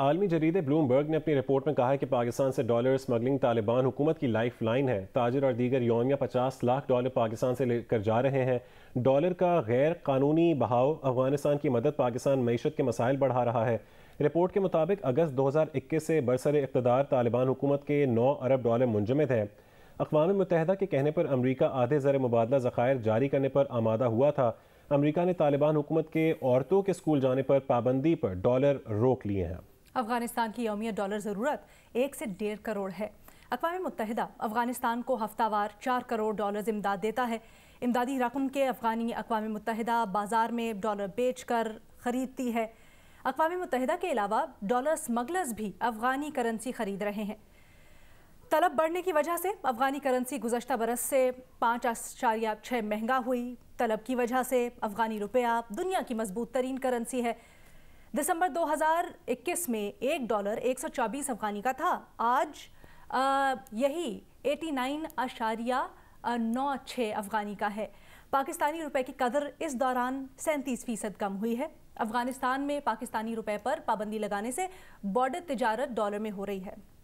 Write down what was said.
आलमी जरीदे ब्लूमबर्ग ने अपनी रिपोर्ट में कहा है कि पाकिस्तान से डॉलर स्मगलिंग तालिबान हुकूमत की लाइफ लाइन है ताजर और दीगर योमिया पचास लाख डॉलर पाकिस्तान से लेकर जा रहे हैं डॉलर का गैर कानूनी बहाव अफगानिस्तान की मदद पाकिस्तान मीशत के मसाइल बढ़ा रहा है रिपोर्ट के मुताबिक अगस्त 2021 से बरसर इकतदार तालिबान हुकूमत के नौ अरब डॉलर मुंजमद हैं अकवा मुतहदा के कहने पर अमरीका आधे ज़र मुबादला ज़खायर जारी करने पर आमादा हुआ था अमरीका ने तालिबान हुकूमत के औरतों के स्कूल जाने पर पाबंदी पर डॉलर रोक लिए हैं अफगानिस्तान की यौमिया डॉलर ज़रूरत एक से डेढ़ करोड़ है अकवा मुतहदा अफगानिस्तान को हफ्तावार चार करोड़ डॉलर इमदाद देता है इमदादी रकम के अफगानी अकवा मुतहदा बाज़ार में डॉलर बेच कर ख़रीदती है अकवा मुतहदा के अलावा डॉलर स्मगलर्स भी अफगानी करेंसी ख़रीद रहे हैं तलब बढ़ने की वजह से अफगानी करेंसी गुजशत बरस से पाँच आशारिया छः महंगा हुई तलब की वजह से अफगानी रुपया दुनिया की मजबूत तरीन करेंसी है दिसंबर 2021 में एक डॉलर एक सौ चौबीस अफगानी का था आज आ, यही एटी नाइन आशारिया नौ छः अफगानी का है पाकिस्तानी रुपए की कदर इस दौरान सैंतीस फीसद कम हुई है अफगानिस्तान में पाकिस्तानी रुपए पर पाबंदी लगाने से बॉर्डर तजारत डॉलर में हो रही है